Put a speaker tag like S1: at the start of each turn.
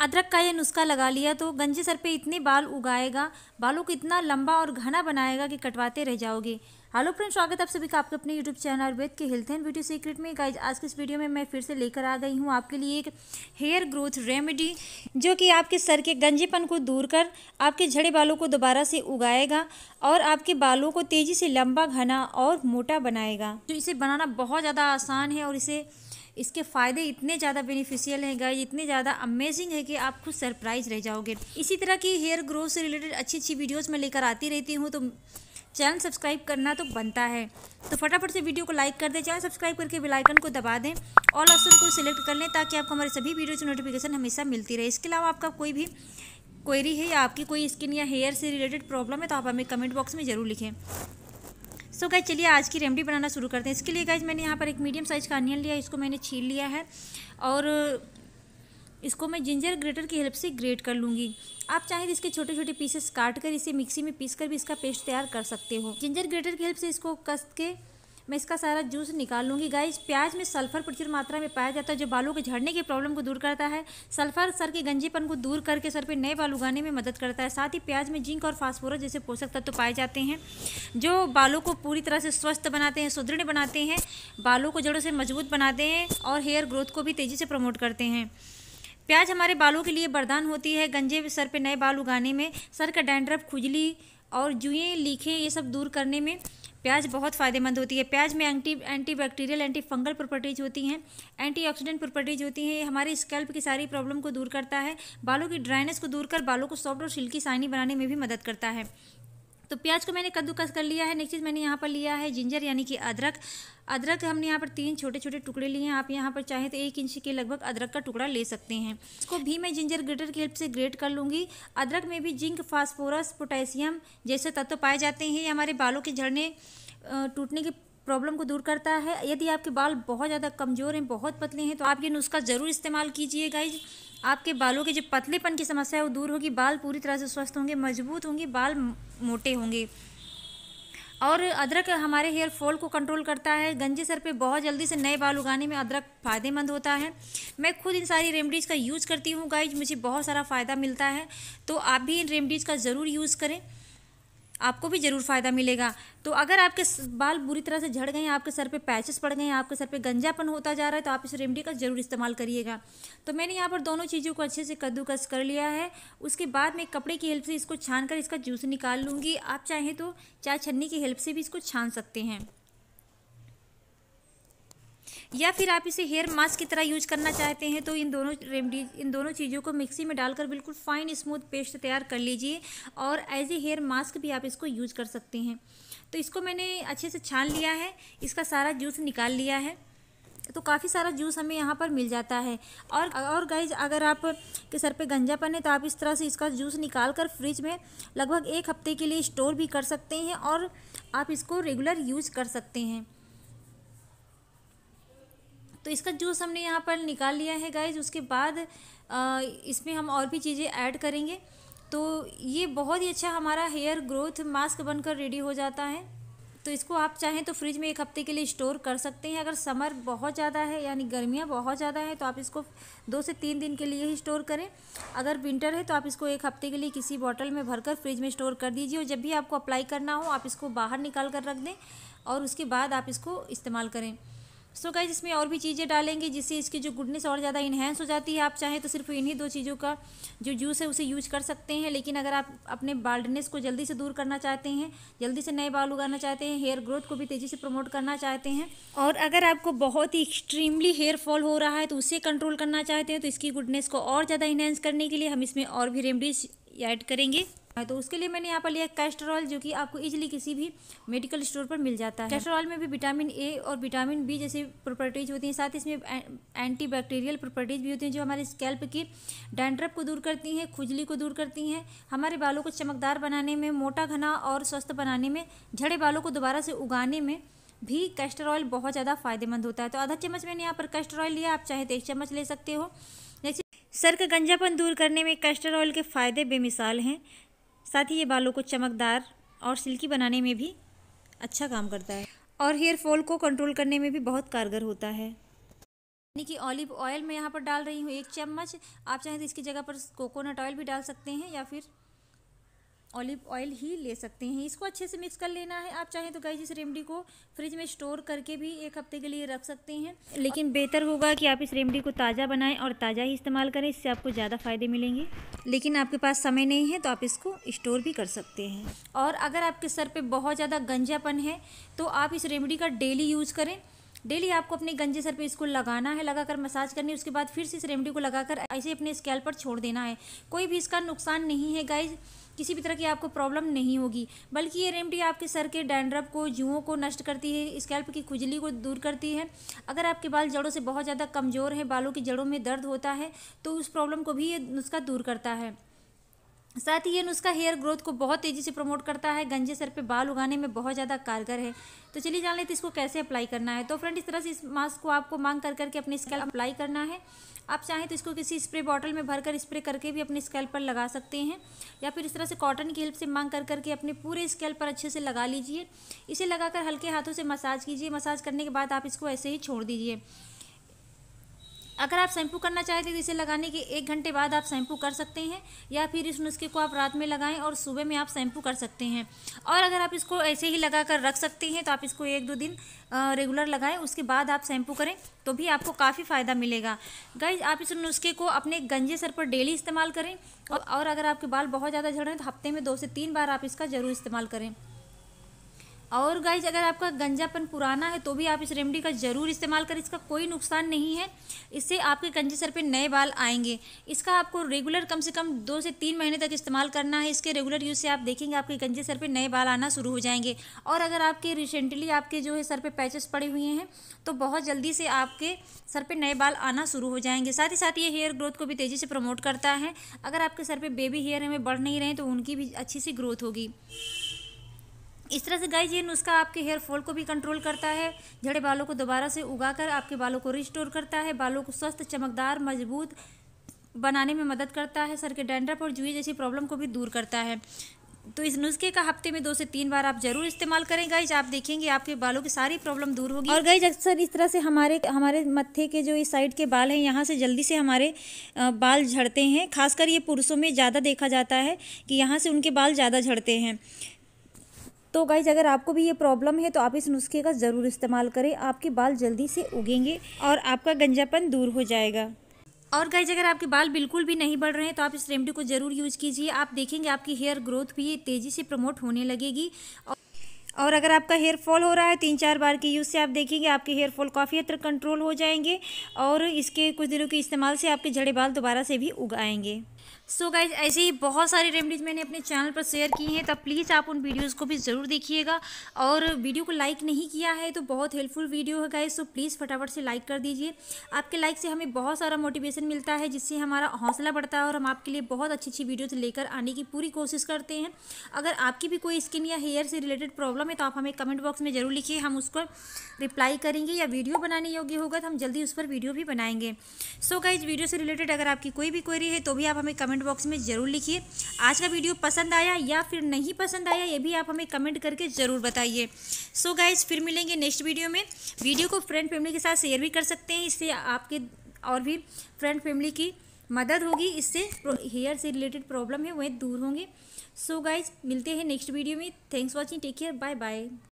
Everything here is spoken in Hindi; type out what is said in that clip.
S1: अदरक का ये नुस्खा लगा लिया तो गंजे सर पे इतने बाल उगाएगा बालों को इतना लंबा और घना बनाएगा कि कटवाते रह जाओगे हेलो फ्रेंड स्वागत आप सभी का आपके अपने यूट्यूब चैनल आयुर्वेद के हेल्थ एंड ब्यूटी सीक्रेट में गाइज आज के इस वीडियो में मैं फिर से लेकर आ गई हूँ आपके लिए एक हेयर ग्रोथ रेमेडी जो कि आपके सर के गंजेपन को दूर कर आपके झड़े बालों को दोबारा से उगाएगा और आपके बालों को तेज़ी से लंबा घना और मोटा बनाएगा जो तो इसे बनाना बहुत ज़्यादा आसान है और इसे इसके फ़ायदे इतने ज़्यादा बेनिफिशियल हैं गाइज इतने ज़्यादा अमेजिंग है कि आप खुद सरप्राइज रह जाओगे इसी तरह की हेयर ग्रोथ से रिलेटेड अच्छी अच्छी वीडियोज़ मैं लेकर आती रहती हूँ तो चैनल सब्सक्राइब करना तो बनता है तो फटाफट से वीडियो को लाइक कर दें चैनल सब्सक्राइब करके बेल आइकन को दबा दें ऑल ऑप्शन को सिलेक्ट कर लें ताकि आपको हमारे सभी वीडियो की नोटिफिकेशन हमेशा मिलती रहे इसके अलावा आपका कोई भी क्वेरी है या आपकी कोई स्किन या हेयर से रिलेटेड प्रॉब्लम है तो आप हमें कमेंट बॉक्स में ज़रूर लिखें सो गाइज चलिए आज की रेमडी बनाना शुरू करते हैं इसके लिए गाइज मैंने यहाँ पर एक मीडियम साइज़ का अनियन लिया इसको मैंने छील लिया है और इसको मैं जिंजर ग्रेटर की हेल्प से ग्रेट कर लूँगी आप चाहे तो इसके छोटे छोटे पीसेस काट कर इसे मिक्सी में पीस कर भी इसका पेस्ट तैयार कर सकते हो जिंजर ग्रेटर की हेल्प से इसको कस के मैं इसका सारा जूस निकाल लूँगी गाइज प्याज में सल्फर प्रचुर मात्रा में पाया जाता है जो बालों के झड़ने की प्रॉब्लम को दूर करता है सल्फर सर के गंजेपन को दूर करके सर पर नए बाल उगाने में मदद करता है साथ ही प्याज में जिंक और फास्फोरस जैसे पोषक तत्व तो पाए जाते हैं जो बालों को पूरी तरह से स्वस्थ बनाते हैं सुदृढ़ बनाते हैं बालों को जड़ों से मजबूत बनाते हैं और हेयर ग्रोथ को भी तेज़ी से प्रमोट करते हैं प्याज हमारे बालों के लिए वरदान होती है गंजे सर पे नए बाल उगाने में सर का डैंड्रफ खुजली और जुएँ लीखें ये सब दूर करने में प्याज बहुत फ़ायदेमंद होती है प्याज में anti antibacterial antifungal properties होती हैं एंटी ऑक्सीडेंट प्रॉपर्टीज होती हैं ये हमारे स्कैल्प की सारी प्रॉब्लम को दूर करता है बालों की ड्राइनेस को दूर कर बालों को सॉफ्ट और सिल्की साइनी बनाने में भी मदद करता है तो प्याज को मैंने कद्दूकस कर लिया है नेक्स्ट चीज़ मैंने यहाँ पर लिया है जिंजर यानी कि अदरक अदरक हमने यहाँ पर तीन छोटे छोटे टुकड़े लिए हैं आप यहाँ पर चाहे तो एक इंच के लगभग अदरक का टुकड़ा ले सकते हैं इसको भी मैं जिंजर ग्रेटर की हेल्प से ग्रेट कर लूँगी अदरक में भी जिंक फास्फोरस पोटेशियम जैसे तत्व पाए जाते हैं ये हमारे बालों के झड़ने टूटने के प्रॉब्लम को दूर करता है यदि आपके बाल बहुत ज़्यादा कमज़ोर हैं बहुत पतले हैं तो आप ये नुस्खा ज़रूर इस्तेमाल कीजिए गाइज आपके बालों के जो पतलेपन की समस्या है वो दूर होगी बाल पूरी तरह से स्वस्थ होंगे मजबूत होंगे बाल मोटे होंगे और अदरक हमारे हेयर फॉल को कंट्रोल करता है गंजे सर पे बहुत जल्दी से नए बाल उगाने में अदरक फ़ायदेमंद होता है मैं खुद इन सारी रेमडीज़ का यूज़ करती हूँ गाइज मुझे बहुत सारा फ़ायदा मिलता है तो आप भी इन रेमडीज़ का ज़रूर यूज़ करें आपको भी ज़रूर फ़ायदा मिलेगा तो अगर आपके बाल बुरी तरह से झड़ गए हैं आपके सर पे पैचेस पड़ गए हैं आपके सर पे गंजापन होता जा रहा है तो आप इस रेमडी का ज़रूर इस्तेमाल करिएगा तो मैंने यहाँ पर दोनों चीज़ों को अच्छे से कद्दूकस कर लिया है उसके बाद मैं कपड़े की हेल्प से इसको छान कर इसका जूस निकाल लूँगी आप चाहें तो चाय छन्नी की हेल्प से भी इसको छान सकते हैं या फिर आप इसे हेयर मास्क की तरह यूज करना चाहते हैं तो इन दोनों रेमडीज इन दोनों चीज़ों को मिक्सी में डालकर बिल्कुल फाइन स्मूथ पेस्ट तैयार कर लीजिए और एज ए हेयर मास्क भी आप इसको यूज कर सकते हैं तो इसको मैंने अच्छे से छान लिया है इसका सारा जूस निकाल लिया है तो काफ़ी सारा जूस हमें यहाँ पर मिल जाता है और और गाइज अगर आप के सर पे गंजापन है तो आप इस तरह से इसका जूस निकाल कर फ्रिज में लगभग एक हफ्ते के लिए स्टोर भी कर सकते हैं और आप इसको रेगुलर यूज कर सकते हैं तो इसका जूस हमने यहाँ पर निकाल लिया है गाइज उसके बाद इसमें हम और भी चीज़ें ऐड करेंगे तो ये बहुत ही अच्छा हमारा हेयर ग्रोथ मास्क बनकर रेडी हो जाता है तो इसको आप चाहें तो फ्रिज में एक हफ्ते के लिए स्टोर कर सकते हैं अगर समर बहुत ज़्यादा है यानी गर्मियाँ बहुत ज़्यादा है तो आप इसको दो से तीन दिन के लिए ही स्टोर करें अगर विंटर है तो आप इसको एक हफ्ते के लिए किसी बॉटल में भरकर फ्रिज में स्टोर कर दीजिए और जब भी आपको अप्लाई करना हो आप इसको बाहर निकाल कर रख दें और उसके बाद आप इसको इस्तेमाल करें सो गाइज इसमें और भी चीज़ें डालेंगे जिससे इसकी जो गुडनेस और ज़्यादा इन्हेंस हो जाती है आप चाहें तो सिर्फ इन्हीं दो चीज़ों का जो जूस है उसे यूज कर सकते हैं लेकिन अगर आप अपने बाल्डनेस को जल्दी से दूर करना चाहते हैं जल्दी से नए बाल उगाना चाहते हैं हेयर ग्रोथ को भी तेज़ी से प्रमोट करना चाहते हैं और अगर आपको बहुत ही एक्सट्रीमली हेयर फॉल हो रहा है तो उसे कंट्रोल करना चाहते हैं तो इसकी गुडनेस को और ज़्यादा इन्हेंस करने के लिए हम इसमें और भी रेमडीज ऐड करेंगे तो उसके लिए मैंने यहाँ पर लिया कैस्ट्रॉल जो कि आपको इजीली किसी भी मेडिकल स्टोर पर मिल जाता है कैस्ट्रॉल में भी विटामिन ए और विटामिन बी जैसे प्रॉपर्टीज होती हैं साथ ही इसमें एंटी बैक्टीरियल प्रॉपर्टीज भी होती हैं जो हमारे स्कैल्प की डैंड्रप को दूर करती हैं खुजली को दूर करती हैं हमारे बालों को चमकदार बनाने में मोटा घना और स्वस्थ बनाने में झड़े बालों को दोबारा से उगाने में भी कैस्टर ऑयल बहुत ज़्यादा फायदेमंद होता है तो आधा चम्मच मैंने यहाँ पर कैस्टर ऑयल लिया आप चाहे तो एक चम्मच ले सकते हो जैसे सर का गंजापन दूर करने में कैस्टर ऑयल के फ़ायदे बेमिसाल हैं साथ ही ये बालों को चमकदार और सिल्की बनाने में भी अच्छा काम करता है और हेयर फॉल को कंट्रोल करने में भी बहुत कारगर होता है यानी कि ऑलिव ऑयल मैं यहाँ पर डाल रही हूँ एक चम्मच आप चाहें तो इसकी जगह पर कोकोनट ऑयल भी डाल सकते हैं या फिर ऑलिव ऑयल ही ले सकते हैं इसको अच्छे से मिक्स कर लेना है आप चाहें तो गाइज इस रेमडी को फ्रिज में स्टोर करके भी एक हफ्ते के लिए रख सकते हैं लेकिन बेहतर होगा कि आप इस रेमडी को ताज़ा बनाएं और ताज़ा ही इस्तेमाल करें इससे आपको ज़्यादा फ़ायदे मिलेंगे लेकिन आपके पास समय नहीं है तो आप इसको स्टोर भी कर सकते हैं और अगर आपके सर पर बहुत ज़्यादा गंजापन है तो आप इस रेमडी का डेली यूज़ करें डेली आपको अपने गंजे सर पे इसको लगाना है लगाकर मसाज करनी है उसके बाद फिर से इस रेमडी को लगाकर ऐसे अपने स्कैल पर छोड़ देना है कोई भी इसका नुकसान नहीं है गाइज़ किसी भी तरह की आपको प्रॉब्लम नहीं होगी बल्कि ये रेमडी आपके सर के डैंड्रप को जुओं को नष्ट करती है स्कैल्प की खुजली को दूर करती है अगर आपके बाल जड़ों से बहुत ज़्यादा कमज़ोर हैं बालों की जड़ों में दर्द होता है तो उस प्रॉब्लम को भी ये नुस्खा दूर करता है साथ ही ये नुस्खा हेयर ग्रोथ को बहुत तेज़ी से प्रमोट करता है गंजे सर पे बाल उगाने में बहुत ज़्यादा कारगर है तो चलिए जान लेते इसको कैसे अप्लाई करना है तो फ्रेंड इस तरह से इस मास्क को आपको मांग कर करके अपने स्कैल्प अप्लाई हाँ। करना है आप चाहें तो इसको किसी स्प्रे बॉटल में भरकर स्प्रे करके भी अपने स्कैल्प पर लगा सकते हैं या फिर इस तरह से कॉटन की हेल्प से मांग कर करके अपने पूरे स्कैल्प पर अच्छे से लगा लीजिए इसे लगाकर हल्के हाथों से मसाज कीजिए मसाज करने के बाद आप इसको ऐसे ही छोड़ दीजिए अगर आप शैम्पू करना चाहते हैं तो इसे लगाने के एक घंटे बाद आप शैम्पू कर सकते हैं या फिर इस नुस्खे को आप रात में लगाएं और सुबह में आप शैम्पू कर सकते हैं और अगर आप इसको ऐसे ही लगा कर रख सकते हैं तो आप इसको एक दो दिन रेगुलर लगाएं उसके बाद आप शैम्पू करें तो भी आपको काफ़ी फ़ायदा मिलेगा गाइज आप इस नुस्खे को अपने गंजे सर पर डेली इस्तेमाल करें और अगर आपके बाल बहुत ज़्यादा झड़ रहे हैं तो हफ्ते में दो से तीन बार आप इसका ज़रूर इस्तेमाल करें और गाइज अगर आपका गंजापन पुराना है तो भी आप इस रेमडी का ज़रूर इस्तेमाल करें इसका कोई नुकसान नहीं है इससे आपके गंजे सर पे नए बाल आएंगे इसका आपको रेगुलर कम से कम दो से तीन महीने तक इस्तेमाल करना है इसके रेगुलर यूज़ से आप देखेंगे आपके गंजे सर पर नए बाल आना शुरू हो जाएंगे और अगर आपके रिसेंटली आपके जो है सर पर पैचेस पड़े हुए हैं तो बहुत जल्दी से आपके सर पर नए बाल आना शुरू हो जाएंगे साथ ही साथ ये हेयर ग्रोथ को भी तेज़ी से प्रमोट करता है अगर आपके सर पर बेबी हेयर हमें बढ़ नहीं रहे तो उनकी भी अच्छी सी ग्रोथ होगी इस तरह से गाइज ये नुस्खा आपके हेयर फॉल को भी कंट्रोल करता है झड़े बालों को दोबारा से उगाकर आपके बालों को रिस्टोर करता है बालों को स्वस्थ चमकदार मजबूत बनाने में मदद करता है सर के डैंड्रफ और जुए जैसी प्रॉब्लम को भी दूर करता है तो इस नुस्खे का हफ्ते में दो से तीन बार आप जरूर इस्तेमाल करें गाइज आप देखेंगे आपके बालों की सारी प्रॉब्लम दूर होगी और गाइज अक्सर इस तरह से हमारे हमारे मत्थे के जो इस साइड के बाल हैं यहाँ से जल्दी से हमारे बाल झड़ते हैं खासकर ये पुरुषों में ज़्यादा देखा जाता है कि यहाँ से उनके बाल ज़्यादा झड़ते हैं तो गाइज अगर आपको भी ये प्रॉब्लम है तो आप इस नुस्खे का ज़रूर इस्तेमाल करें आपके बाल जल्दी से उगेंगे और आपका गंजापन दूर हो जाएगा और गाइज अगर आपके बाल बिल्कुल भी नहीं बढ़ रहे हैं तो आप इस रेमडी को ज़रूर यूज़ कीजिए आप देखेंगे आपकी हेयर ग्रोथ भी तेज़ी से प्रमोट होने लगेगी और अगर आपका हेयर फॉल हो रहा है तीन चार बार के यूज़ से आप देखेंगे आपके हेयर फॉल काफ़ी हद तक कंट्रोल हो जाएंगे और इसके कुछ दिनों के इस्तेमाल से आपके झड़े बाल दोबारा से भी उगाएंगे सो so गाइज ऐसे ही बहुत सारी रेमडीज़ मैंने अपने चैनल पर शेयर की हैं तब तो प्लीज़ आप उन वीडियोज़ को भी ज़रूर देखिएगा और वीडियो को लाइक नहीं किया है तो बहुत हेल्पफुल वीडियो है गाइज सो प्लीज़ फटाफट से लाइक कर दीजिए आपके लाइक से हमें बहुत सारा मोटिवेशन मिलता है जिससे हमारा हौसला बढ़ता है और हम आपके लिए बहुत अच्छी अच्छी वीडियोज़ लेकर आने की पूरी कोशिश करते हैं अगर आपकी भी कोई स्किन या हेयर से रिलेटेड प्रॉब्लम है तो आप हमें कमेंट बॉक्स में ज़रूर लिखिए हम उसको रिप्लाई करेंगे या वीडियो बनाने योग्य होगा तो हम जल्दी उस पर वीडियो भी बनाएंगे सो गाइज वीडियो से रिलेटेड अगर आपकी कोई भी क्वेरी है तो भी आप हमें कमेंट बॉक्स में ज़रूर लिखिए आज का वीडियो पसंद आया या फिर नहीं पसंद आया ये भी आप हमें कमेंट करके ज़रूर बताइए सो गाइज़ फिर मिलेंगे नेक्स्ट वीडियो में वीडियो को फ्रेंड फैमिली के साथ शेयर भी कर सकते हैं इससे आपके और भी फ्रेंड फैमिली की मदद होगी इससे हेयर से रिलेटेड प्रॉब्लम है वह दूर होंगे सो so गाइज मिलते हैं नेक्स्ट वीडियो में thanks watching take care bye bye